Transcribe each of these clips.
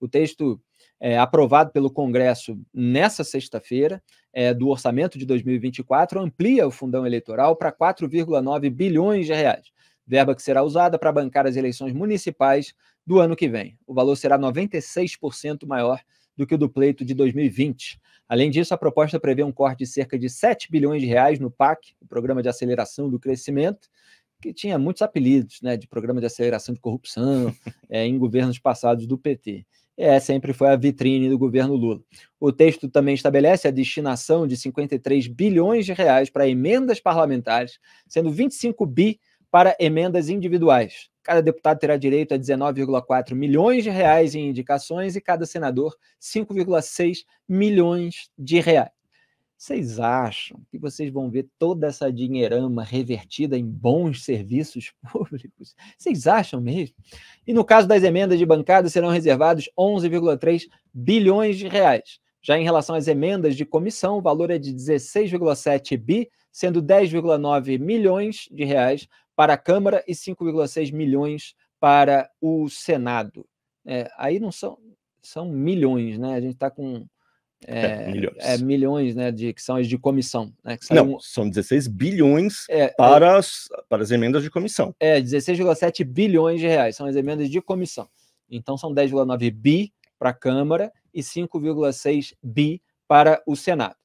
o texto é, aprovado pelo Congresso nessa sexta-feira, é, do orçamento de 2024, amplia o fundão eleitoral para 4,9 bilhões de reais, verba que será usada para bancar as eleições municipais do ano que vem. O valor será 96% maior do que o do pleito de 2020. Além disso, a proposta prevê um corte de cerca de 7 bilhões de reais no PAC, o Programa de Aceleração do Crescimento, que tinha muitos apelidos, né, de Programa de Aceleração de Corrupção, é, em governos passados do PT é, sempre foi a vitrine do governo Lula. O texto também estabelece a destinação de 53 bilhões de reais para emendas parlamentares, sendo 25 bi para emendas individuais. Cada deputado terá direito a 19,4 milhões de reais em indicações e cada senador 5,6 milhões de reais. Vocês acham que vocês vão ver toda essa dinheirama revertida em bons serviços públicos? Vocês acham mesmo? E no caso das emendas de bancada, serão reservados 11,3 bilhões de reais. Já em relação às emendas de comissão, o valor é de 16,7 bi, sendo 10,9 milhões de reais para a Câmara e 5,6 milhões para o Senado. É, aí não são, são milhões, né? A gente está com é, é, milhões. É, milhões né, de que são as de comissão. Né, Não, são 16 bilhões é, é, para, as, para as emendas de comissão. É, 16,7 bilhões de reais são as emendas de comissão. Então são 10,9 bi para a Câmara e 5,6 bi para o Senado.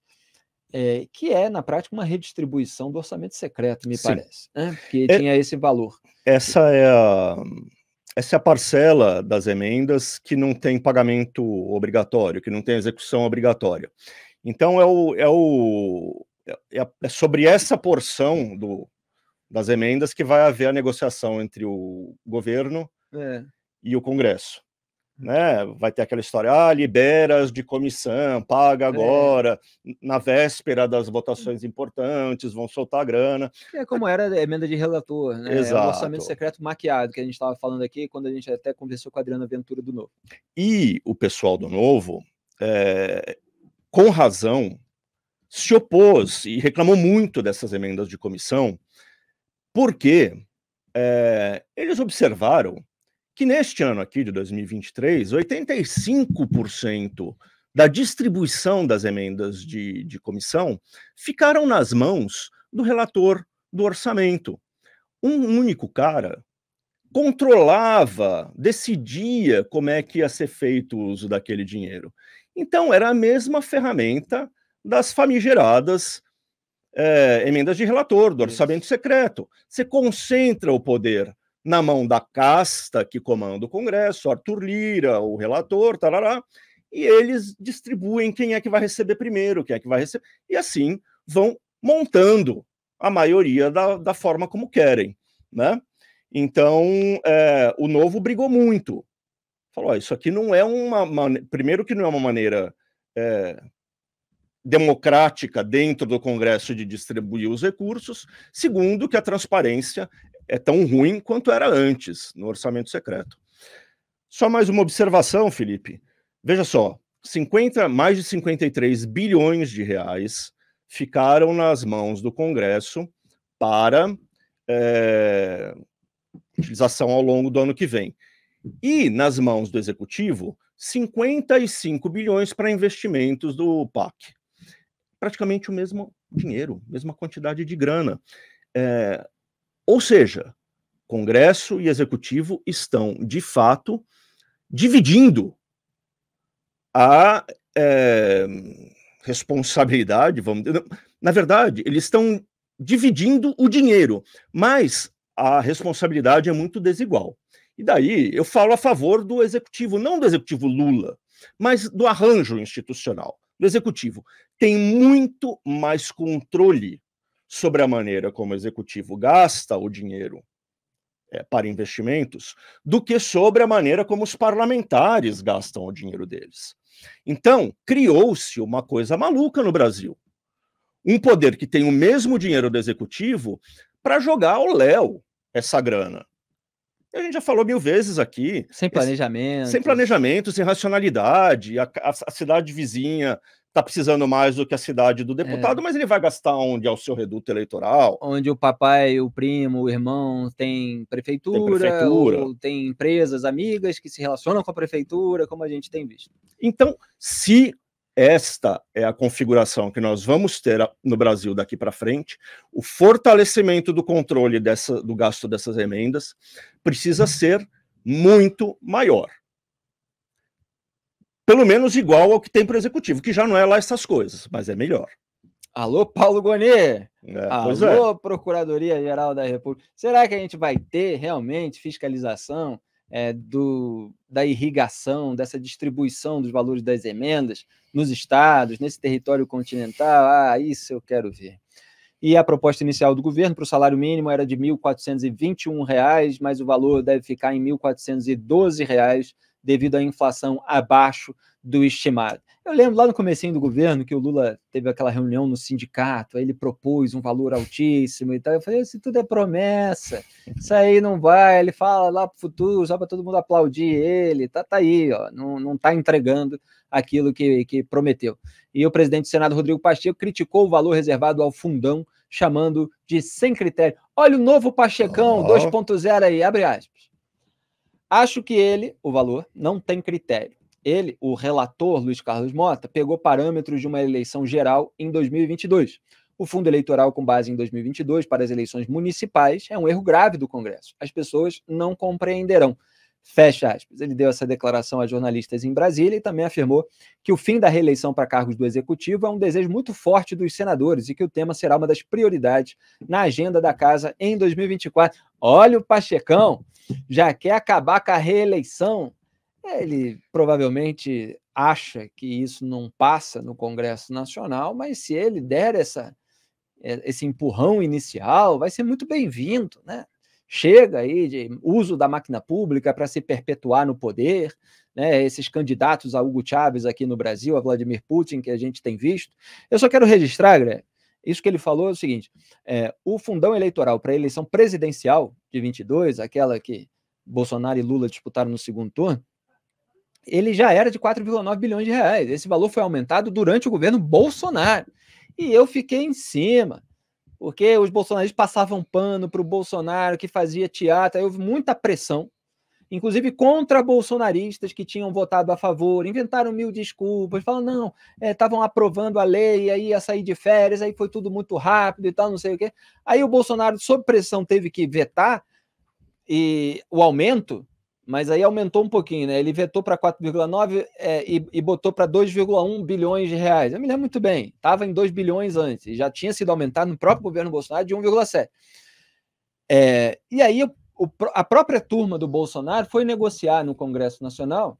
É, que é, na prática, uma redistribuição do orçamento secreto, me Sim. parece, né? É tinha esse valor. Essa é a essa é a parcela das emendas que não tem pagamento obrigatório, que não tem execução obrigatória. Então, é, o, é, o, é, é, é sobre essa porção do, das emendas que vai haver a negociação entre o governo é. e o Congresso né? Vai ter aquela história, ah, liberas de comissão, paga é. agora, é. na véspera das votações importantes, vão soltar a grana. É como era a emenda de relator, né? Exato. É o orçamento secreto maquiado, que a gente estava falando aqui, quando a gente até conversou com a Adriana Ventura do Novo. E o pessoal do Novo, é, com razão, se opôs e reclamou muito dessas emendas de comissão, porque é, eles observaram que neste ano aqui de 2023, 85% da distribuição das emendas de, de comissão ficaram nas mãos do relator do orçamento. Um único cara controlava, decidia como é que ia ser feito o uso daquele dinheiro. Então, era a mesma ferramenta das famigeradas é, emendas de relator, do orçamento secreto. Você concentra o poder na mão da casta que comanda o Congresso, Arthur Lira, o relator, tarará, e eles distribuem quem é que vai receber primeiro, quem é que vai receber, e assim vão montando a maioria da, da forma como querem, né? Então, é, o novo brigou muito. Falou, isso aqui não é uma... Man... Primeiro que não é uma maneira é, democrática dentro do Congresso de distribuir os recursos. Segundo, que a transparência é tão ruim quanto era antes no orçamento secreto. Só mais uma observação, Felipe. Veja só, 50, mais de 53 bilhões de reais ficaram nas mãos do Congresso para é, utilização ao longo do ano que vem. E nas mãos do Executivo, 55 bilhões para investimentos do PAC. Praticamente o mesmo dinheiro, mesma quantidade de grana. É, ou seja, Congresso e Executivo estão, de fato, dividindo a é, responsabilidade, vamos dizer. Na verdade, eles estão dividindo o dinheiro, mas a responsabilidade é muito desigual. E daí eu falo a favor do executivo, não do executivo Lula, mas do arranjo institucional, do executivo. Tem muito mais controle sobre a maneira como o executivo gasta o dinheiro é, para investimentos do que sobre a maneira como os parlamentares gastam o dinheiro deles. Então, criou-se uma coisa maluca no Brasil. Um poder que tem o mesmo dinheiro do executivo para jogar ao léu essa grana a gente já falou mil vezes aqui. Sem planejamento. Sem planejamento, sem racionalidade. A, a, a cidade vizinha está precisando mais do que a cidade do deputado, é. mas ele vai gastar onde é o seu reduto eleitoral. Onde o papai, o primo, o irmão tem prefeitura, tem, prefeitura. tem empresas amigas que se relacionam com a prefeitura, como a gente tem visto. Então, se esta é a configuração que nós vamos ter no Brasil daqui para frente. O fortalecimento do controle dessa, do gasto dessas emendas precisa uhum. ser muito maior. Pelo menos igual ao que tem para o executivo, que já não é lá essas coisas, mas é melhor. Alô, Paulo Gonê! É, é. Alô, é. Procuradoria Geral da República. Será que a gente vai ter realmente fiscalização? é, do, da irrigação, dessa distribuição dos valores das emendas nos estados, nesse território continental, ah, isso eu quero ver. E a proposta inicial do governo para o salário mínimo era de R$ 1.421, mas o valor deve ficar em R$ 1.412, devido à inflação abaixo do estimado. Eu lembro lá no comecinho do governo que o Lula teve aquela reunião no sindicato, aí ele propôs um valor altíssimo e tal. Eu falei, isso tudo é promessa, isso aí não vai. Ele fala lá para o futuro, só para todo mundo aplaudir ele, tá, tá aí, ó, não, não tá entregando aquilo que, que prometeu. E o presidente do Senado, Rodrigo Pacheco, criticou o valor reservado ao fundão, chamando de sem critério. Olha o novo Pachecão oh. 2.0 aí, abre aspas. Acho que ele, o valor, não tem critério ele, o relator Luiz Carlos Mota, pegou parâmetros de uma eleição geral em 2022. O fundo eleitoral com base em 2022 para as eleições municipais é um erro grave do Congresso. As pessoas não compreenderão. Fecha aspas. Ele deu essa declaração a jornalistas em Brasília e também afirmou que o fim da reeleição para cargos do Executivo é um desejo muito forte dos senadores e que o tema será uma das prioridades na agenda da casa em 2024. Olha o Pachecão, já quer acabar com a reeleição. É, ele provavelmente acha que isso não passa no Congresso Nacional, mas se ele der essa, eh, esse empurrão inicial, vai ser muito bem-vindo, né? Chega aí de uso da máquina pública para se perpetuar no poder, né? Esses candidatos a Hugo Chávez aqui no Brasil, a Vladimir Putin, que a gente tem visto. Eu só quero registrar, Greg, isso que ele falou é o seguinte: é, o fundão eleitoral para a eleição presidencial de 22, aquela que Bolsonaro e Lula disputaram no segundo turno, ele já era de 4,9 bilhões de reais. Esse valor foi aumentado durante o governo Bolsonaro. E eu fiquei em cima, porque os bolsonaristas passavam pano para o Bolsonaro, que fazia teatro, aí houve muita pressão, inclusive contra bolsonaristas que tinham votado a favor, inventaram mil desculpas, falando não, é, estavam é, aprovando a lei, aí ia sair de férias, aí foi tudo muito rápido e tal, não sei o quê. Aí o Bolsonaro, sob pressão, teve que vetar e o aumento mas aí aumentou um pouquinho, né? Ele vetou para 4,9 é, e, e, botou para 2,1 bilhões de reais. Eu me lembro muito bem, estava em 2 bilhões antes, já tinha sido aumentado no próprio governo Bolsonaro de 1,7. É, e aí o, a própria turma do Bolsonaro foi negociar no Congresso Nacional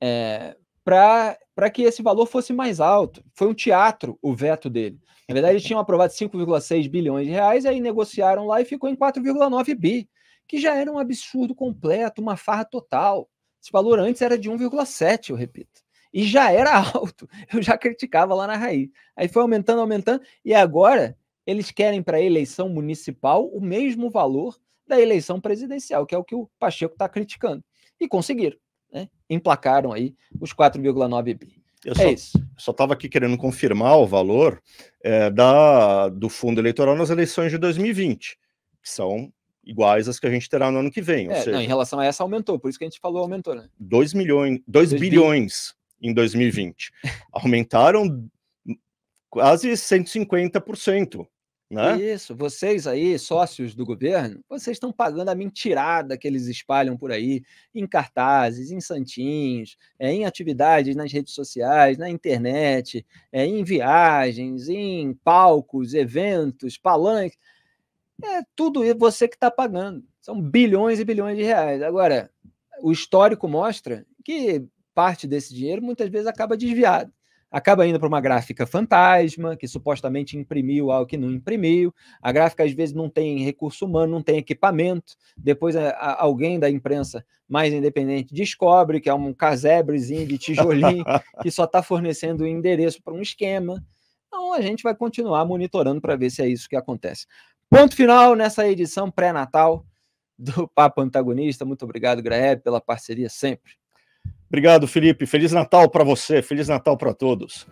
é, para que esse valor fosse mais alto. Foi um teatro o veto dele. Na verdade, eles tinham aprovado 5,6 bilhões de reais, aí negociaram lá e ficou em 4,9 bi que já era um absurdo completo, uma farra total. Esse valor antes era de 1,7, eu repito. E já era alto. Eu já criticava lá na raiz. Aí foi aumentando, aumentando. E agora eles querem para a eleição municipal o mesmo valor da eleição presidencial, que é o que o Pacheco está criticando. E conseguiram. Né? Emplacaram aí os 4,9 bi. Eu é só estava aqui querendo confirmar o valor é, da, do fundo eleitoral nas eleições de 2020, que são iguais às que a gente terá no ano que vem. É, seja, não, em relação a essa, aumentou, por isso que a gente falou aumentou, né? 2 milhões, 2 bilhões em 2020. Aumentaram quase 150%. Né? Isso, vocês aí, sócios do governo, vocês estão pagando a mentirada que eles espalham por aí, em cartazes, em santinhos, é, em atividades nas redes sociais, na internet, é, em viagens, em palcos, eventos, palanques é tudo você que está pagando. São bilhões e bilhões de reais. Agora, o histórico mostra que parte desse dinheiro muitas vezes acaba desviado. Acaba indo para uma gráfica fantasma, que supostamente imprimiu algo que não imprimiu. A gráfica, às vezes, não tem recurso humano, não tem equipamento. Depois, a, a, alguém da imprensa mais independente descobre que é um casebrezinho de tijolinho que só está fornecendo o endereço para um esquema. Então, a gente vai continuar monitorando para ver se é isso que acontece. Ponto final nessa edição pré-natal do Papo Antagonista. Muito obrigado, Graeb, pela parceria sempre. Obrigado, Felipe. Feliz Natal para você, Feliz Natal para todos.